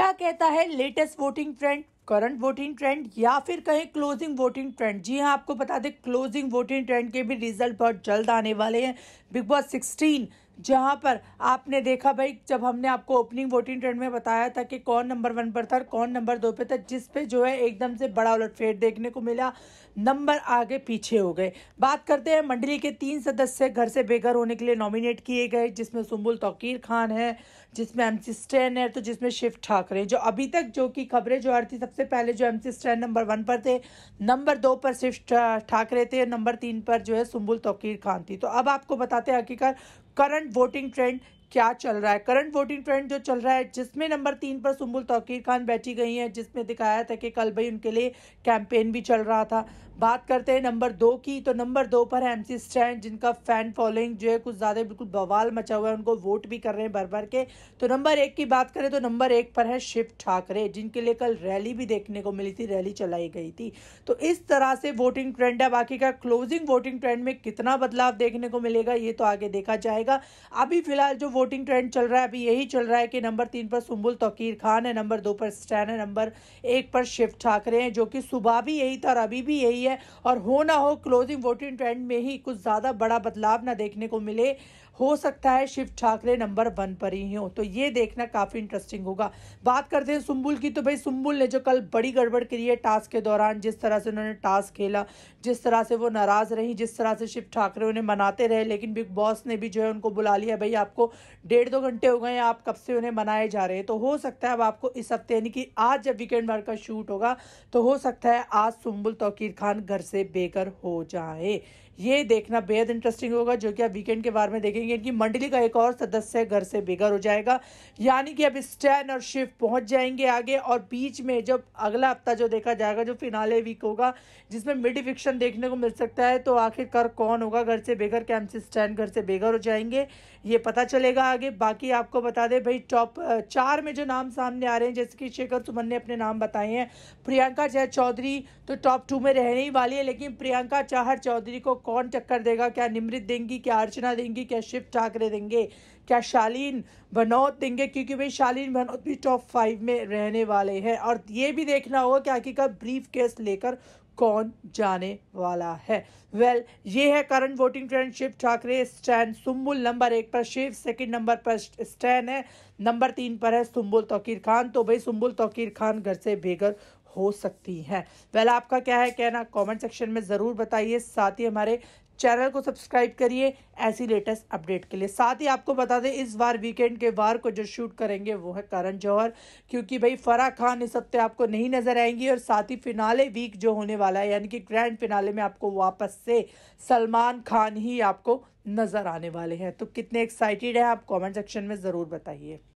क्या कहता है latest voting trend current voting trend या फिर कहें क्लोजिंग वोटिंग ट्रेंड जी हाँ आपको बता दें क्लोजिंग वोटिंग ट्रेंड के भी रिजल्ट बहुत जल्द आने वाले हैं बिग बॉस सिक्सटीन जहाँ पर आपने देखा भाई जब हमने आपको ओपनिंग वोटिंग ट्रेंड में बताया था कि कौन नंबर वन पर था कौन नंबर दो पे था जिस पे जो है एकदम से बड़ा उलटफेर देखने को मिला नंबर आगे पीछे हो गए बात करते हैं मंडली के तीन सदस्य घर से बेघर होने के लिए नॉमिनेट किए गए जिसमें सुम्बुल तोकीर खान है जिसमें एम सी स्टैन है तो जिसमें शिव ठाकरे जो अभी तक जो कि खबरें जो आ रही थी सबसे पहले जो M C Stan number one पर थे नंबर दो पर शिव ठाकरे थे नंबर तीन पर जो है सुम्बुल तोकीर खान थी तो अब आपको बताते हैं आखिरकार करंट वोटिंग ट्रेंड क्या चल रहा है करंट वोटिंग ट्रेंड जो चल रहा है जिसमें नंबर तीन पर सुम्बुल तोकीर खान बैठी गई हैं जिसमें दिखाया था कि कल भाई उनके लिए कैंपेन भी चल रहा था बात करते हैं नंबर दो की तो नंबर दो पर है एमसी स्टैंड जिनका फैन फॉलोइंग जो है कुछ ज़्यादा बिल्कुल बवाल मचा हुआ है उनको वोट भी कर रहे हैं भर भर के तो नंबर एक की बात करें तो नंबर एक पर है शिव ठाकरे जिनके लिए कल रैली भी देखने को मिली थी रैली चलाई गई थी तो इस तरह से वोटिंग ट्रेंड है बाकी का क्लोजिंग वोटिंग ट्रेंड में कितना बदलाव देखने को मिलेगा ये तो आगे देखा जाएगा अभी फिलहाल जो वोटिंग ट्रेंड चल रहा है अभी यही चल रहा है कि नंबर तीन पर सुम्बुल तोकीर खान है नंबर दो पर स्टैन है नंबर एक पर शिव ठाकरे हैं जो कि सुबह भी यही था और अभी भी यही है है और हो ना हो क्लोजिंग वोटिंग ट्रेंड में ही कुछ ज़्यादा बड़ा बदलाव ना देखने को मिले हो सकता है शिव ठाकरे नंबर वन पर ही हो तो ये देखना काफ़ी इंटरेस्टिंग होगा बात करते हैं सुम्बुल की तो भाई सुम्बुल ने जो कल बड़ी गड़बड़ करी है टास्क के दौरान जिस तरह से उन्होंने टास्क खेला जिस तरह से वो नाराज़ रही जिस तरह से शिव ठाकरे उन्हें मनाते रहे लेकिन बिग बॉस ने भी जो है उनको बुला लिया भाई आपको डेढ़ दो घंटे हो गए आप कब से उन्हें मनाए जा रहे हैं तो हो सकता है अब आपको इस हफ्ते यानी कि आज जब वीकेंड वर्क का शूट होगा तो हो सकता है आज सुम्बुल तोकीर खान इंसान घर से बेघर हो जाए ये देखना बेहद इंटरेस्टिंग होगा जो कि आप वीकेंड के बारे में देखेंगे इनकी मंडली का एक और सदस्य घर से बेघर हो जाएगा यानी कि अब स्टैन और शिव पहुंच जाएंगे आगे और बीच में जब अगला हफ्ता जो देखा जाएगा जो फिनाले वीक होगा जिसमें मिड फिक्शन देखने को मिल सकता है तो आखिरकार कौन होगा घर से बेघर कैम से स्टैन घर से बेघर हो जाएंगे ये पता चलेगा आगे बाकी आपको बता दें भाई टॉप चार में जो नाम सामने आ रहे हैं जैसे कि शेखर सुमन ने अपने नाम बताए हैं प्रियंका जय चौधरी तो टॉप टू में रहने ही वाली है लेकिन प्रियंका चाहर चौधरी को कौन टक्कर देगा क्या निमृत देंगी क्या अर्चना देंगी क्या शिव ठाकरे देंगे क्या शालीन भनौत देंगे क्योंकि भाई शालीन भनौत भी टॉप फाइव में रहने वाले हैं और ये भी देखना होगा कि आखिरकार ब्रीफ केस लेकर कौन जाने वाला है वेल well, ये है current voting trend Shiv Thakare Stan Sumbul number एक पर शिव सेकंड नंबर पर स्टैंड है नंबर तीन पर है सुम्बुल तोकीर खान तो भाई सुम्बुल तोकीर खान घर से बेघर हो सकती हैं वेल आपका क्या है कहना कमेंट सेक्शन में ज़रूर बताइए साथ ही हमारे चैनल को सब्सक्राइब करिए ऐसी लेटेस्ट अपडेट के लिए साथ ही आपको बता दें इस बार वीकेंड के वार को जो शूट करेंगे वो है करण जौहर क्योंकि भाई फराह खान इस हफ्ते आपको नहीं नजर आएंगी और साथ ही फिनाले वीक जो होने वाला है यानी कि ग्रैंड फिनाले में आपको वापस से सलमान खान ही आपको नजर आने वाले हैं तो कितने एक्साइटेड हैं आप कॉमेंट सेक्शन में ज़रूर बताइए